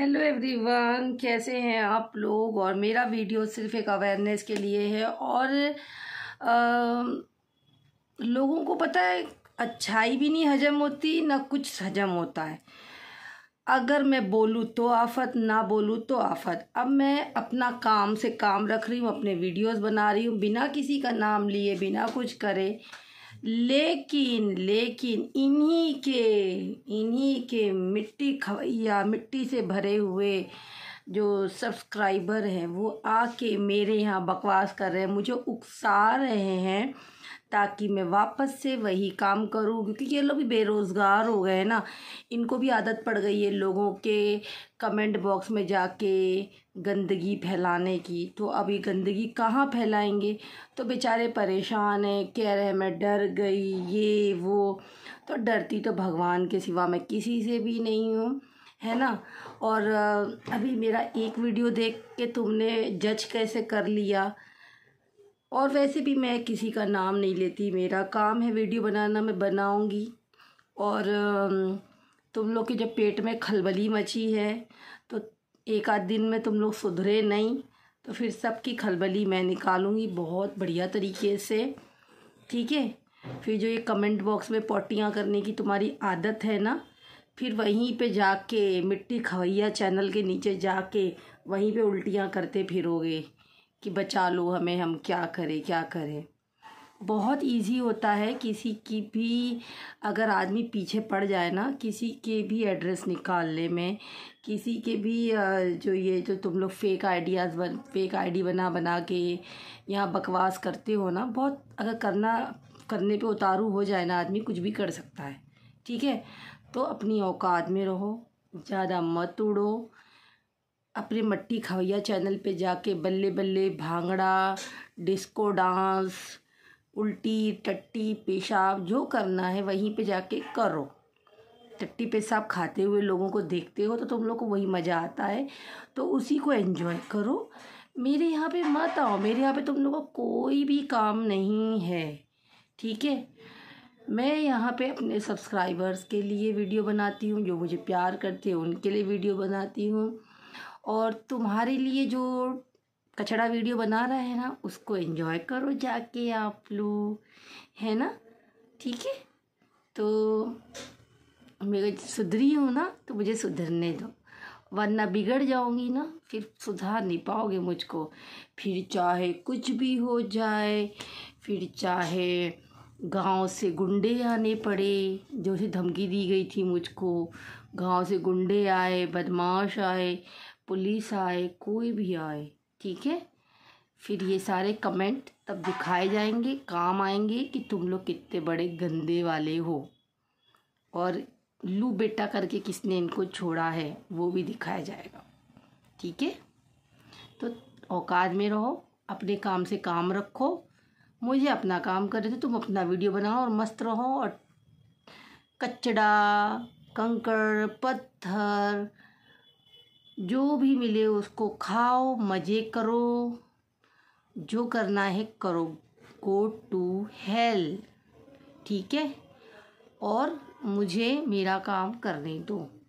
hello everyone कैसे हैं आप लोग और मेरा वीडियो सिर्फ एक अवेयरनेस के लिए है और आ, लोगों को पता है अच्छाई भी नहीं हजम होती ना कुछ हजम होता है अगर मैं बोलूँ तो आफत ना बोलूँ तो आफत अब मैं अपना काम से काम रख रही हूँ अपने वीडियोस बना रही हूँ बिना किसी का नाम लिए बिना कुछ करे लेकिन लेकिन इन्हीं के इन्हीं के मिट्टी या मिट्टी से भरे हुए जो सब्सक्राइबर हैं वो आके मेरे यहाँ बकवास कर रहे हैं मुझे उकसा रहे हैं ताकि मैं वापस से वही काम करूँ क्योंकि ये लोग भी बेरोज़गार हो गए ना इनको भी आदत पड़ गई है लोगों के कमेंट बॉक्स में जाके गंदगी फैलाने की तो अभी गंदगी कहाँ फैलाएंगे तो बेचारे परेशान हैं कह रहे हैं मैं डर गई ये वो तो डरती तो भगवान के सिवा मैं किसी से भी नहीं हूँ है ना और अभी मेरा एक वीडियो देख के तुमने जज कैसे कर लिया और वैसे भी मैं किसी का नाम नहीं लेती मेरा काम है वीडियो बनाना मैं बनाऊंगी और तुम लोग के जब पेट में खलबली मची है तो एक आध दिन में तुम लोग सुधरे नहीं तो फिर सबकी खलबली मैं निकालूंगी बहुत बढ़िया तरीके से ठीक है फिर जो ये कमेंट बॉक्स में पोटियाँ करने की तुम्हारी आदत है ना फिर वहीं पे जाके मिट्टी खवैया चैनल के नीचे जाके वहीं पे उल्टियाँ करते फिरोगे कि बचा लो हमें हम क्या करें क्या करें बहुत इजी होता है किसी की भी अगर आदमी पीछे पड़ जाए ना किसी के भी एड्रेस निकालने में किसी के भी जो ये जो तुम लोग फेक आइडियाज़ बन फेक आईडी बना बना के यहाँ बकवास करते हो ना बहुत अगर करना करने पे उतारू हो जाए ना आदमी कुछ भी कर सकता है ठीक है तो अपनी औकात में रहो ज़्यादा मत उड़ो अपने मट्टी खवैया चैनल पे जाके बल्ले बल्ले भांगड़ा डिस्को डांस उल्टी टट्टी पेशाब जो करना है वहीं पे जाके करो टट्टी पेशाब खाते हुए लोगों को देखते हो तो तुम लोग को वही मज़ा आता है तो उसी को एंजॉय करो मेरे यहाँ पे मत आओ मेरे यहाँ पे तुम लोगों को कोई भी काम नहीं है ठीक है मैं यहाँ पे अपने सब्सक्राइबर्स के लिए वीडियो बनाती हूँ जो मुझे प्यार करते हैं उनके लिए वीडियो बनाती हूँ और तुम्हारे लिए जो कचड़ा वीडियो बना रहा है ना उसको एंजॉय करो जाके आप लोग है ना ठीक है तो मैं सुधरी हूँ ना तो मुझे सुधरने दो वरना बिगड़ जाऊँगी ना फिर सुधार नहीं पाओगे मुझको फिर चाहे कुछ भी हो जाए फिर चाहे गांव से गुंडे आने पड़े जो उसे धमकी दी गई थी मुझको गांव से गुंडे आए बदमाश आए पुलिस आए कोई भी आए ठीक है फिर ये सारे कमेंट तब दिखाए जाएंगे काम आएंगे कि तुम लोग कितने बड़े गंदे वाले हो और लू बेटा करके किसने इनको छोड़ा है वो भी दिखाया जाएगा ठीक है तो औकात में रहो अपने काम से काम रखो मुझे अपना काम कर रहे थे तुम अपना वीडियो बनाओ और मस्त रहो और कचड़ा कंकड़ पत्थर जो भी मिले उसको खाओ मज़े करो जो करना है करो गो टू हेल ठीक है और मुझे मेरा काम करने दो